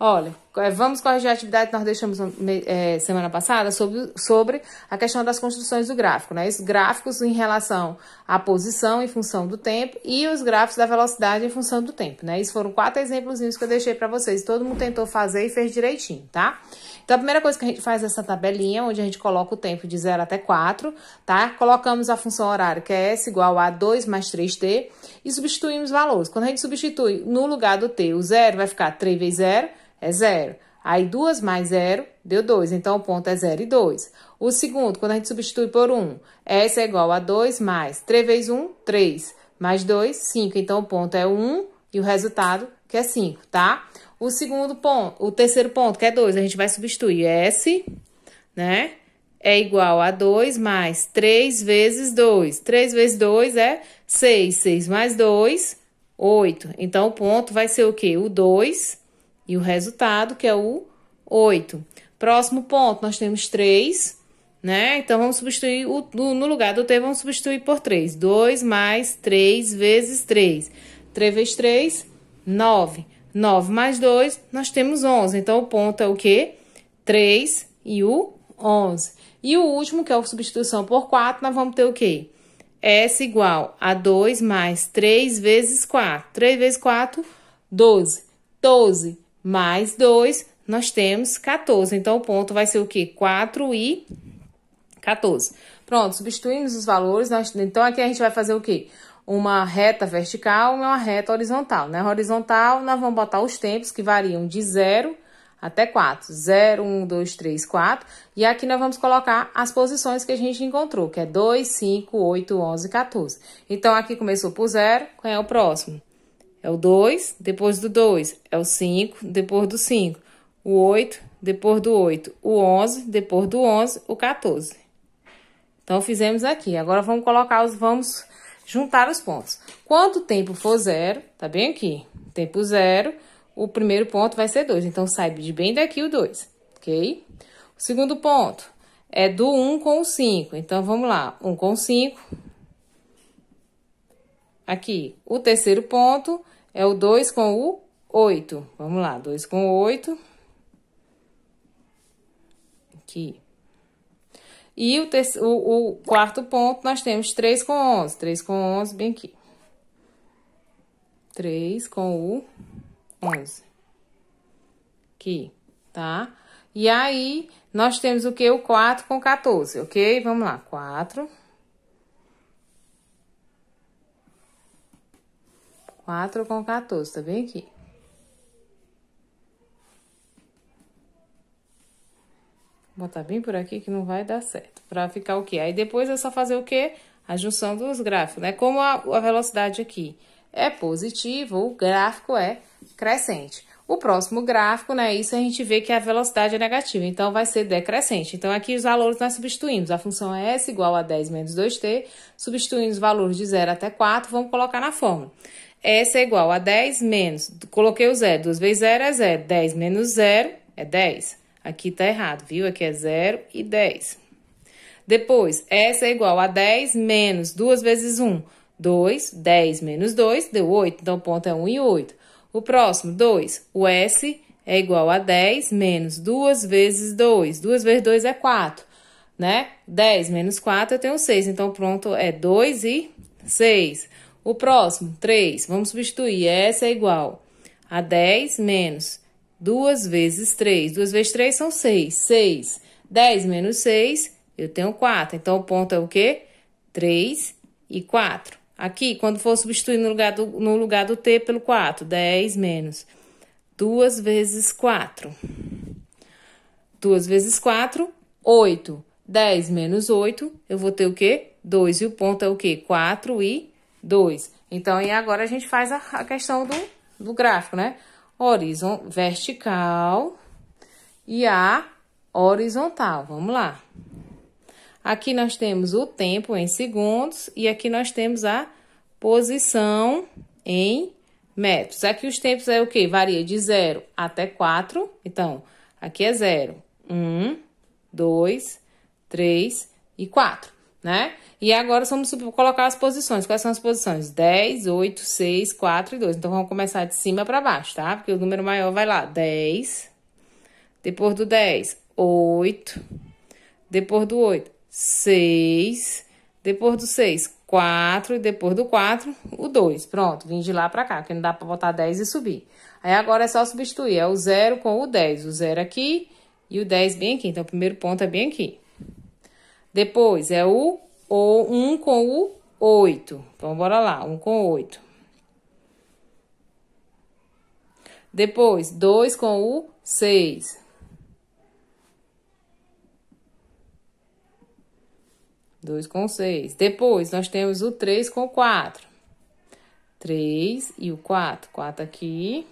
Olha, é, vamos corrigir a atividade que nós deixamos né, é, semana passada sobre, sobre a questão das construções do gráfico, né? Os gráficos em relação à posição em função do tempo e os gráficos da velocidade em função do tempo, né? Isso foram quatro exemplos que eu deixei para vocês. Todo mundo tentou fazer e fez direitinho, tá? Então, a primeira coisa que a gente faz é essa tabelinha, onde a gente coloca o tempo de 0 até 4, tá? Colocamos a função horária que é S igual a 2 mais 3t, e substituímos valores. Quando a gente substitui no lugar do t, o zero vai ficar 3 vezes 0, é zero. Aí 2 mais 0 deu 2, então o ponto é 0 e 2. O segundo, quando a gente substitui por 1, um, S é igual a 2 mais 3 vezes 1, um, 3, mais 2, 5. Então o ponto é 1 um, e o resultado que é 5, tá? O segundo ponto, o terceiro ponto, que é 2, a gente vai substituir S, né? É igual a 2 mais 3 vezes 2. 3 vezes 2 é 6. 6 mais 2, 8. Então, o ponto vai ser o quê? O 2 e o resultado, que é o 8. Próximo ponto, nós temos 3, né? Então, vamos substituir o, no lugar do T, vamos substituir por 3. 2 mais 3 vezes 3. 3 vezes 3, 9. 9 mais 2, nós temos 11. Então, o ponto é o quê? 3 e o 11. E o último, que é a substituição por 4, nós vamos ter o quê? S igual a 2 mais 3 vezes 4. 3 vezes 4, 12. 12 mais 2, nós temos 14. Então, o ponto vai ser o quê? 4 e 14. Pronto, substituímos os valores. Nós, então, aqui a gente vai fazer o quê? Uma reta vertical e uma reta horizontal. Na né? horizontal, nós vamos botar os tempos que variam de 0 até 4. 0, 1, 2, 3, 4. E aqui nós vamos colocar as posições que a gente encontrou, que é 2, 5, 8, 11, 14. Então, aqui começou por 0. Quem é o próximo? é o 2, depois do 2 é o 5, depois do 5, o 8, depois do 8, o 11, depois do 11, o 14. Então, fizemos aqui. Agora, vamos colocar os... Vamos juntar os pontos. Quando o tempo for zero, tá bem aqui, tempo zero, o primeiro ponto vai ser 2. Então, sai de bem daqui o 2, ok? O segundo ponto é do 1 um com o 5. Então, vamos lá. 1 um com 5, Aqui, o terceiro ponto é o 2 com o 8. Vamos lá, 2 com 8. Aqui. E o, terceiro, o, o quarto ponto, nós temos 3 com 11. 3 com 11, bem aqui. 3 com o 11. Aqui, tá? E aí, nós temos o quê? O 4 com 14, ok? Vamos lá, 4 4 com 14, tá bem aqui. Vou botar bem por aqui que não vai dar certo, pra ficar o quê? Aí depois é só fazer o quê? A junção dos gráficos, né? Como a, a velocidade aqui é positiva, o gráfico é crescente. O próximo gráfico, né, isso a gente vê que a velocidade é negativa, então vai ser decrescente. Então, aqui os valores nós substituímos. A função é S igual a 10 menos 2t, substituindo os valores de 0 até 4, vamos colocar na fórmula essa é igual a 10 menos, coloquei o zero, 2 vezes 0 é 0, 10 menos 0 é 10. Aqui está errado, viu? Aqui é 0 e 10. Depois, essa é igual a 10 menos 2 vezes 1, 2, 10 menos 2 deu 8, então o ponto é 1 e 8. O próximo, 2, o S é igual a 10 menos 2 vezes 2, 2 vezes 2 é 4, né? 10 menos 4 eu tenho 6, então pronto, é 2 e 6. O próximo, 3, vamos substituir. Essa é igual a 10 menos 2 vezes 3. 2 vezes 3 são 6. 6. 10 menos 6, eu tenho 4. Então, o ponto é o quê? 3 e 4. Aqui, quando for substituir no lugar do, no lugar do T pelo 4, 10 menos 2 vezes 4. 2 vezes 4, 8. 10 menos 8, eu vou ter o quê? 2. E o ponto é o quê? 4 e 2. Então, e agora a gente faz a, a questão do, do gráfico, né? Horizon, vertical e a horizontal. Vamos lá. Aqui nós temos o tempo em segundos e aqui nós temos a posição em metros. Aqui os tempos é o quê? Varia de 0 até 4. Então, aqui é 0, 1, 2, 3 e 4 né? E agora vamos colocar as posições. Quais são as posições? 10, 8, 6, 4 e 2. Então, vamos começar de cima para baixo, tá? Porque o número maior vai lá, 10. Depois do 10, 8. Depois do 8, 6. Depois do 6, 4. E depois do 4, o 2. Pronto, vim de lá para cá, porque não dá para botar 10 e subir. Aí, agora é só substituir. É o 0 com o 10. O 0 aqui e o 10 bem aqui. Então, o primeiro ponto é bem aqui. Depois é o, o um com o oito. Então, bora lá, um com oito. Depois, dois com o seis. Dois com seis. Depois, nós temos o três com quatro. Três e o quatro. Quatro aqui.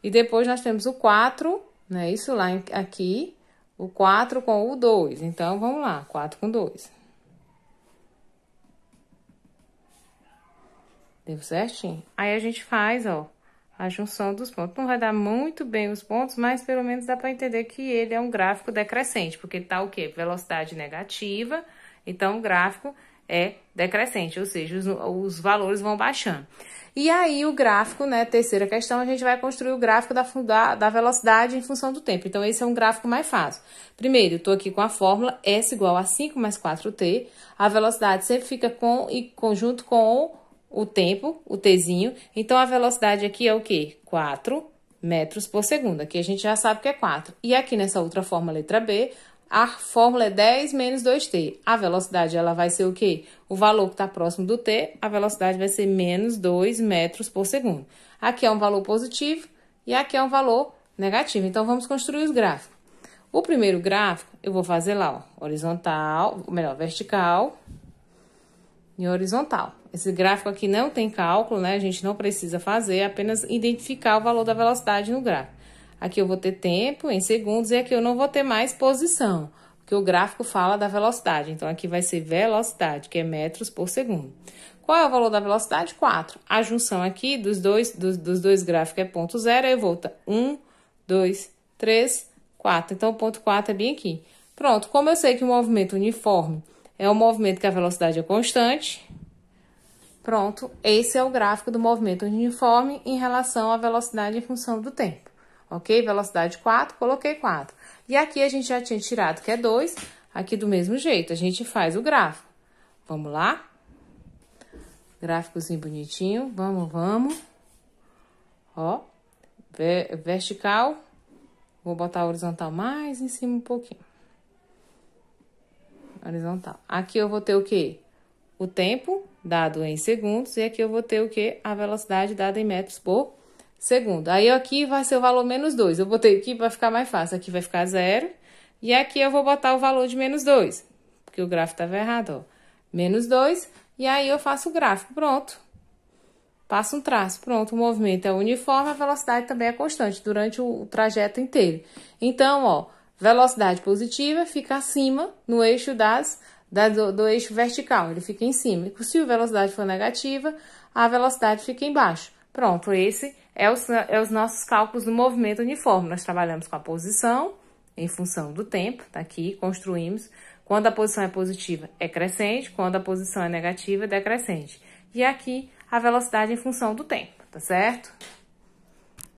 E depois, nós temos o quatro não é isso lá aqui, o 4 com o 2. Então, vamos lá, 4 com 2. Deu certinho. Aí a gente faz, ó, a junção dos pontos. Não vai dar muito bem os pontos, mas pelo menos dá para entender que ele é um gráfico decrescente, porque ele tá o quê? Velocidade negativa. Então, o gráfico é decrescente, ou seja, os, os valores vão baixando. E aí o gráfico, né, terceira questão, a gente vai construir o gráfico da, da, da velocidade em função do tempo. Então, esse é um gráfico mais fácil. Primeiro, estou aqui com a fórmula S igual a 5 mais 4t. A velocidade sempre fica com e conjunto com o tempo, o tzinho. Então, a velocidade aqui é o quê? 4 metros por segundo. Aqui a gente já sabe que é 4. E aqui nessa outra forma, letra B, a fórmula é 10 menos 2t. A velocidade ela vai ser o quê? O valor que está próximo do t, a velocidade vai ser menos 2 metros por segundo. Aqui é um valor positivo e aqui é um valor negativo. Então, vamos construir os gráficos. O primeiro gráfico eu vou fazer lá, ó, horizontal, ou melhor, vertical e horizontal. Esse gráfico aqui não tem cálculo, né? A gente não precisa fazer, é apenas identificar o valor da velocidade no gráfico aqui eu vou ter tempo em segundos e aqui eu não vou ter mais posição, porque o gráfico fala da velocidade. Então, aqui vai ser velocidade, que é metros por segundo. Qual é o valor da velocidade? 4. A junção aqui dos dois, dos, dos dois gráficos é ponto zero, aí volta 1, 2, 3, 4. Então, o ponto 4 é bem aqui. Pronto, como eu sei que o movimento uniforme é um movimento que a velocidade é constante, pronto, esse é o gráfico do movimento uniforme em relação à velocidade em função do tempo ok? Velocidade 4, coloquei 4. E aqui a gente já tinha tirado que é 2, aqui do mesmo jeito, a gente faz o gráfico. Vamos lá? Gráficozinho bonitinho, vamos, vamos. Ó, vertical, vou botar horizontal mais em cima um pouquinho. Horizontal. Aqui eu vou ter o quê? O tempo dado em segundos e aqui eu vou ter o quê? A velocidade dada em metros por segundo Aí aqui vai ser o valor menos 2. Eu botei aqui para ficar mais fácil. Aqui vai ficar zero. E aqui eu vou botar o valor de menos 2. Porque o gráfico estava errado, ó. Menos 2. E aí eu faço o gráfico. Pronto. Passa um traço. Pronto. O movimento é uniforme. A velocidade também é constante durante o trajeto inteiro. Então, ó. Velocidade positiva fica acima no eixo das, da, do, do eixo vertical. Ele fica em cima. E se a velocidade for negativa, a velocidade fica embaixo. Pronto. Esse é os, é os nossos cálculos do movimento uniforme. Nós trabalhamos com a posição em função do tempo, tá aqui, construímos. Quando a posição é positiva, é crescente, quando a posição é negativa, é decrescente. E aqui, a velocidade em função do tempo, tá certo?